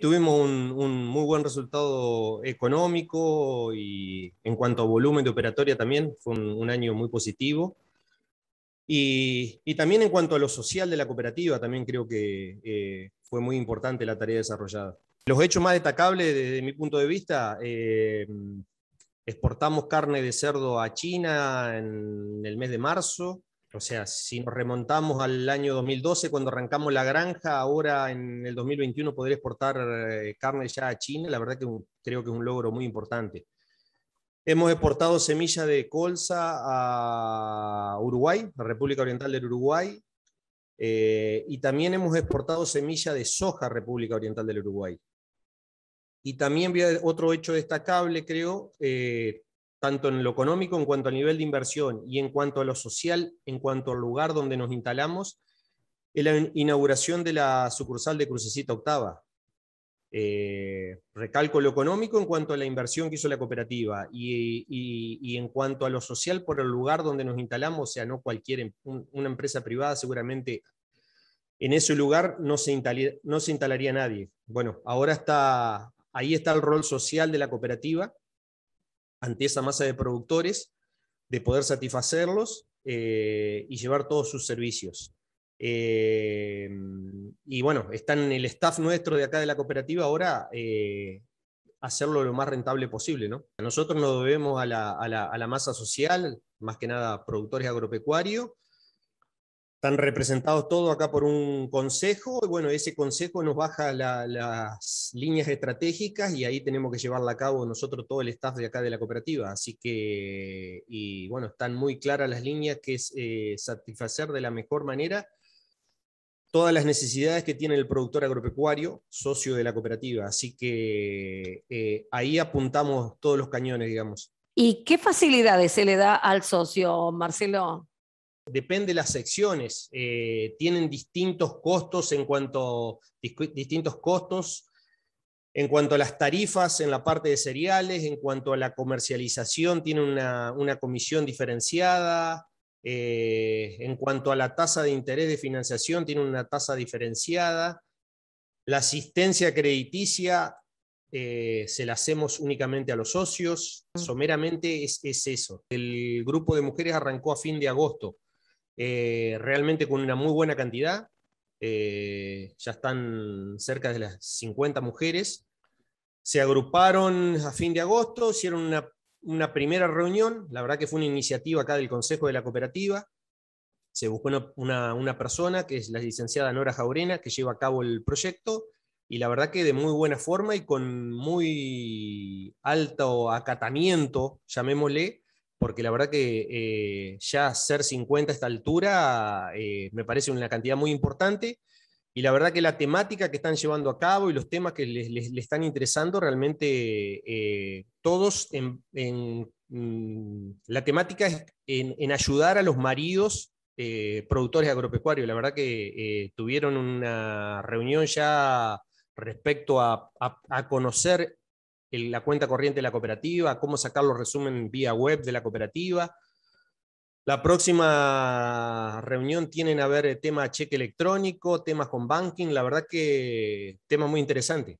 Tuvimos un, muy buen resultado económico y en cuanto a volumen de operatoria también, fue un, año muy positivo. Y, también en cuanto a lo social de la cooperativa, también creo que eh, fue muy importante la tarea desarrollada. Los hechos más destacables desde mi punto de vista, eh, exportamos carne de cerdo a China en el mes de marzo, o sea, si nos remontamos al año 2012, cuando arrancamos la granja, ahora en el 2021 poder exportar eh, carne ya a China, la verdad que creo que es un logro muy importante. Hemos exportado semilla de colza a Uruguay, a República Oriental del Uruguay, eh, y también hemos exportado semilla de soja a República Oriental del Uruguay. Y también otro hecho destacable, creo, eh, tanto en lo económico en cuanto al nivel de inversión y en cuanto a lo social, en cuanto al lugar donde nos instalamos, en la inauguración de la sucursal de Crucecita Octava. Eh, recalco lo económico en cuanto a la inversión que hizo la cooperativa y, y, en cuanto a lo social por el lugar donde nos instalamos, o sea, no cualquier, em, una empresa privada seguramente en ese lugar no se, instalaría, no se instalaría nadie. Bueno, ahora está, ahí está el rol social de la cooperativa ante esa masa de productores, de poder satisfacerlos eh, y llevar todos sus servicios. Eh, y bueno, está en el staff nuestro de acá de la cooperativa ahora eh, hacerlo lo más rentable posible. ¿no? Nosotros nos debemos a la, a la, masa social, más que nada productores agropecuarios, están representados todos acá por un consejo, y bueno, ese consejo nos baja las líneas estratégicas y ahí tenemos que llevarla a cabo nosotros, todo el staff de acá de la cooperativa. Así que, y bueno, están muy claras las líneas que es eh, satisfacer de la mejor manera todas las necesidades que tiene el productor agropecuario, socio de la cooperativa. Así que eh, ahí apuntamos todos los cañones, digamos. ¿Y qué facilidades se le da al socio, Marcelo? depende de las secciones, eh, tienen distintos costos en cuanto distintos costos en cuanto a las tarifas en la parte de cereales, en cuanto a la comercialización, tiene una, comisión diferenciada, eh, en cuanto a la tasa de interés de financiación, tiene una tasa diferenciada, la asistencia crediticia eh, se la hacemos únicamente a los socios. Mm. Someramente es, eso. El grupo de mujeres arrancó a fin de agosto. Eh, realmente con una muy buena cantidad. Eh, ya están cerca de las 50 mujeres. Se agruparon a fin de agosto, hicieron una, una primera reunión. La verdad que fue una iniciativa acá del Consejo de la Cooperativa. Se buscó una, una, una persona, que es la licenciada Nora Jaurena, que lleva a cabo el proyecto y la verdad que de muy buena forma y con muy alto acatamiento, llamémosle, porque la verdad que eh, ya ser 50 a esta altura eh, me parece una cantidad muy importante y la verdad que la temática que están llevando a cabo y los temas que les, están interesando realmente eh, todos en, mm, la temática es en, ayudar a los maridos productores agropecuarios. La verdad que tuvieron una reunión ya respecto a conocer la cuenta corriente de la cooperativa, cómo sacar los resúmenes vía web de la cooperativa. La próxima reunión tienen a ver el tema cheque electrónico, temas con banking, la verdad que tema muy interesante.